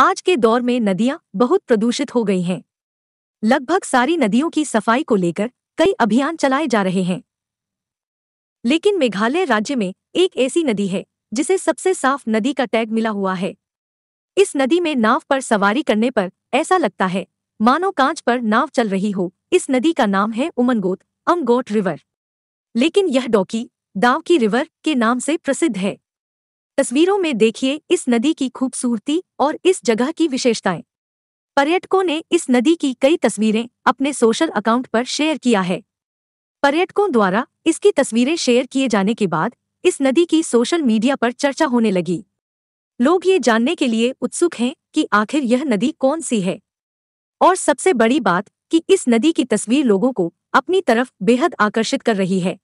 आज के दौर में नदियां बहुत प्रदूषित हो गई हैं लगभग सारी नदियों की सफाई को लेकर कई अभियान चलाए जा रहे हैं लेकिन मेघालय राज्य में एक ऐसी नदी है जिसे सबसे साफ नदी का टैग मिला हुआ है इस नदी में नाव पर सवारी करने पर ऐसा लगता है मानो कांच पर नाव चल रही हो इस नदी का नाम है उमनगोत अमगोट रिवर लेकिन यह डॉकी दाव की रिवर के नाम से प्रसिद्ध है तस्वीरों में देखिए इस नदी की खूबसूरती और इस जगह की विशेषताएं पर्यटकों ने इस नदी की कई तस्वीरें अपने सोशल अकाउंट पर शेयर किया है पर्यटकों द्वारा इसकी तस्वीरें शेयर किए जाने के बाद इस नदी की सोशल मीडिया पर चर्चा होने लगी लोग ये जानने के लिए उत्सुक हैं कि आखिर यह नदी कौन सी है और सबसे बड़ी बात कि इस नदी की तस्वीर लोगों को अपनी तरफ बेहद आकर्षित कर रही है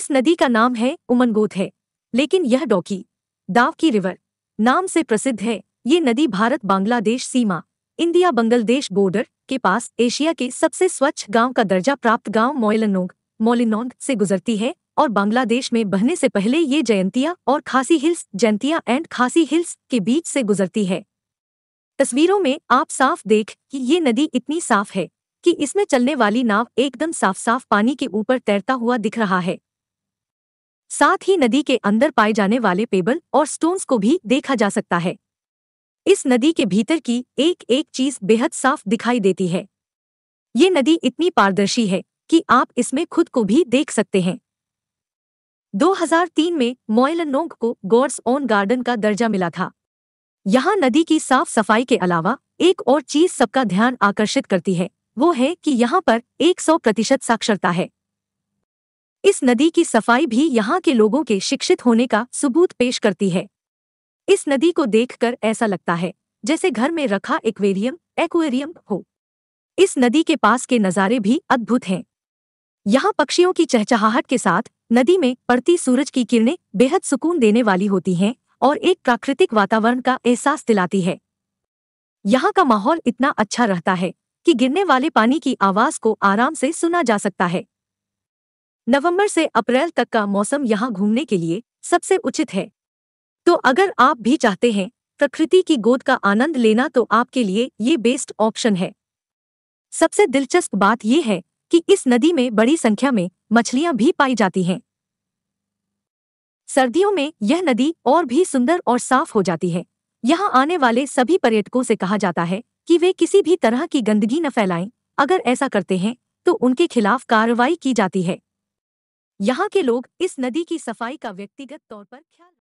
इस नदी का नाम है उमनगोथ है लेकिन यह डॉकी दाव की रिवर नाम से प्रसिद्ध है ये नदी भारत बांग्लादेश सीमा इंडिया बांग्लादेश बॉर्डर के पास एशिया के सबसे स्वच्छ गांव का दर्जा प्राप्त गांव मोयलनोंग मोलिनोंग से गुजरती है और बांग्लादेश में बहने से पहले ये जयंतिया और Khasi hills Jaintia and Khasi hills के बीच से गुजरती है तस्वीरों में आप साफ देख कि ये नदी इतनी साफ है कि इसमें चलने वाली नाव एकदम साफ साफ पानी के ऊपर तैरता हुआ दिख रहा है साथ ही नदी के अंदर पाए जाने वाले पेबल और स्टोन्स को भी देखा जा सकता है इस नदी के भीतर की एक एक चीज बेहद साफ दिखाई देती है ये नदी इतनी पारदर्शी है कि आप इसमें खुद को भी देख सकते हैं 2003 में मोयलनोंग को गॉड्स ओन गार्डन का दर्जा मिला था यहाँ नदी की साफ सफाई के अलावा एक और चीज सबका ध्यान आकर्षित करती है वो है कि यहाँ पर 100 प्रतिशत साक्षरता है इस नदी की सफाई भी यहाँ के लोगों के शिक्षित होने का सबूत पेश करती है इस नदी को देखकर ऐसा लगता है जैसे घर में रखा एक्वेरियम एक्वेरियम हो इस नदी के पास के नज़ारे भी अद्भुत हैं यहाँ पक्षियों की चहचहाहट के साथ नदी में पड़ती सूरज की किरणें बेहद सुकून देने वाली होती हैं और एक प्राकृतिक वातावरण का एहसास दिलाती है यहाँ का माहौल इतना अच्छा रहता है कि गिरने वाले पानी की आवाज को आराम से सुना जा सकता है नवंबर से अप्रैल तक का मौसम यहाँ घूमने के लिए सबसे उचित है तो अगर आप भी चाहते हैं प्रकृति की गोद का आनंद लेना तो आपके लिए ये बेस्ट ऑप्शन है सबसे दिलचस्प बात यह है कि इस नदी में बड़ी संख्या में मछलियां भी पाई जाती हैं सर्दियों में यह नदी और भी सुंदर और साफ हो जाती है यहाँ आने वाले सभी पर्यटकों से कहा जाता है कि वे किसी भी तरह की गंदगी न फैलाएं अगर ऐसा करते हैं तो उनके खिलाफ कार्रवाई की जाती है यहाँ के लोग इस नदी की सफाई का व्यक्तिगत तौर पर ख्याल